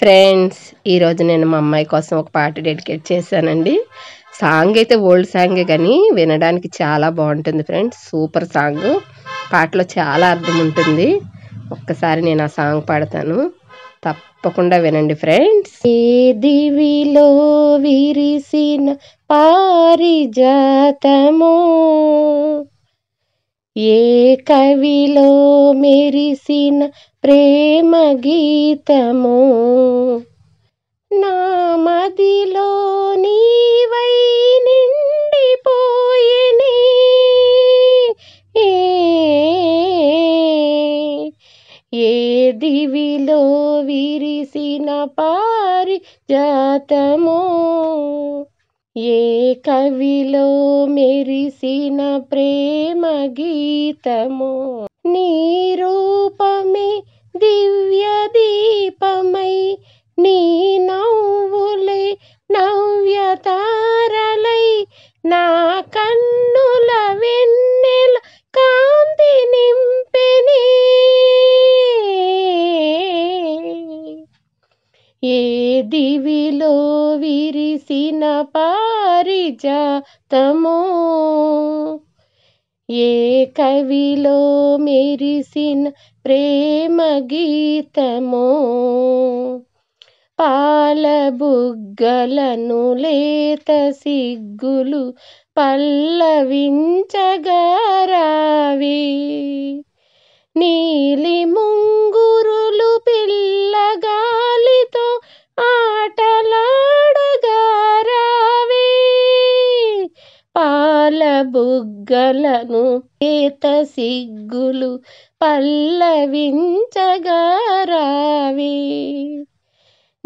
friends ఈరోజు నేను మా అమ్మాయి కోసం ఒక పాట డెడికేట్ చేశానండి సాంగ్ అయితే ఓల్డ్ సాంగే కానీ వినడానికి చాలా బాగుంటుంది ఫ్రెండ్స్ సూపర్ సాంగ్ పాటలో చాలా అర్థం ఉంటుంది ఒక్కసారి నేను ఆ సాంగ్ పాడతాను తప్పకుండా వినండి ఫ్రెండ్స్ ఏ దివిలో విరిసిన పారిజాతమో ఏ కవిలో మెరిసిన ప్రేమ గీతము నా మదిలో నీవై నిండిపోయెని ఏ దివిలో విరిసిన పారి జాతము ఏ కవిలో మెరిసిన ప్రేమ గీతము నీ రూపమే పాలలో పారిజ తమో ఏ కవిలో మెరిసిన ప్రేమ గీతము బుగ్గలను లేత సిగ్గులు పల్లవించగారావి నీలి ముంగురులు పిల్లగాలితో బుగ్గలను ఈత సిగ్గులు పల్లవించగారావి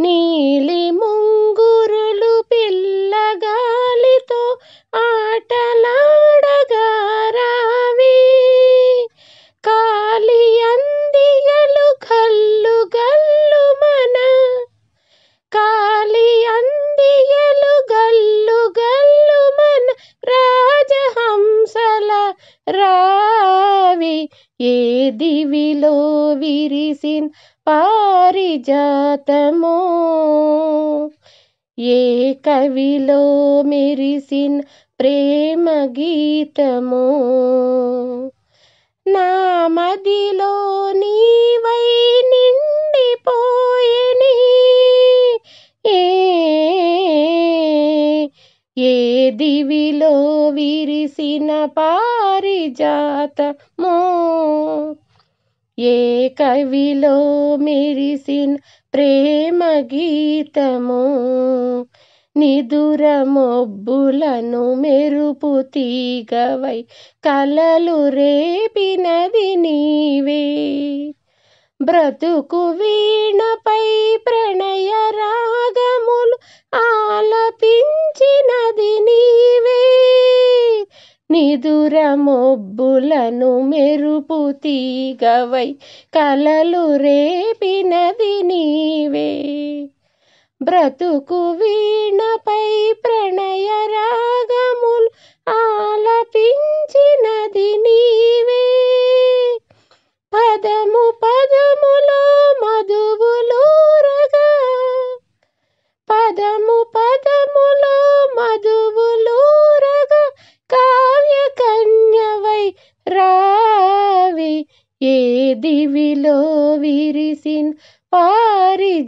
నీలి ముంగురులు పిల్లగాలితో ఆటలా ఏ దివిలో విరిసిన్ పారిజాతమో ఏ కవిలో మెరిసిన్ ప్రేమ గీతము నా మదిలో నీవై నిండిపోయని ఏ దివిలో విరిసిన పారిజాత ఏ కవిలో మెరిసిన ప్రేమ గీతము నిదుర మొబ్బులను మెరుపు తీగవై కలలు రేపినది నీవే బ్రతుకు వీణపై ప్రణయ రాగములు ఆలపించినది నీ నిదుర మొబ్బులను మెరుపు తీగవై కలలు రేపినది నీవే బ్రతుకు వీణపై ప్రణయ రాగములు ఆలపించినది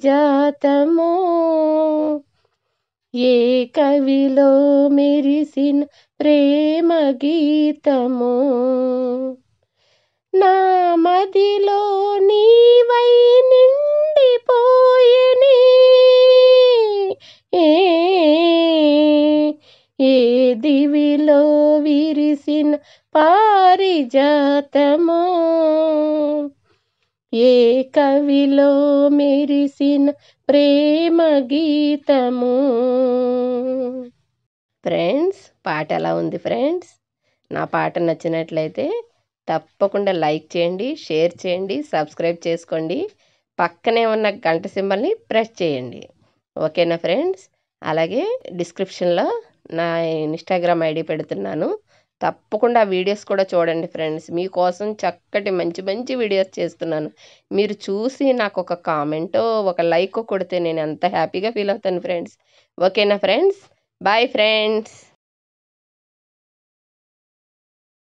జాతము ఏ కవిలో మెరిసిన ప్రేమ గీతము నా మదిలో నీవై నిండిపోయిని ఏ దివిలో విరిసిన పారిజాతము ఏ కవిలో మెరిసిన ప్రేమ గీతము ఫ్రెండ్స్ పాట ఎలా ఉంది ఫ్రెండ్స్ నా పాట నచ్చినట్లయితే తప్పకుండా లైక్ చేయండి షేర్ చేయండి సబ్స్క్రైబ్ చేసుకోండి పక్కనే ఉన్న గంట సింబల్ని ప్రెస్ చేయండి ఓకేనా ఫ్రెండ్స్ అలాగే డిస్క్రిప్షన్లో నా ఇన్స్టాగ్రామ్ ఐడి పెడుతున్నాను తప్పకుండా వీడియోస్ కూడా చూడండి ఫ్రెండ్స్ మీకోసం చక్కటి మంచి మంచి వీడియోస్ చేస్తున్నాను మీరు చూసి నాకు ఒక కామెంటో ఒక లైక్ కొడితే నేను ఎంత హ్యాపీగా ఫీల్ అవుతాను ఫ్రెండ్స్ ఓకేనా ఫ్రెండ్స్ బాయ్ ఫ్రెండ్స్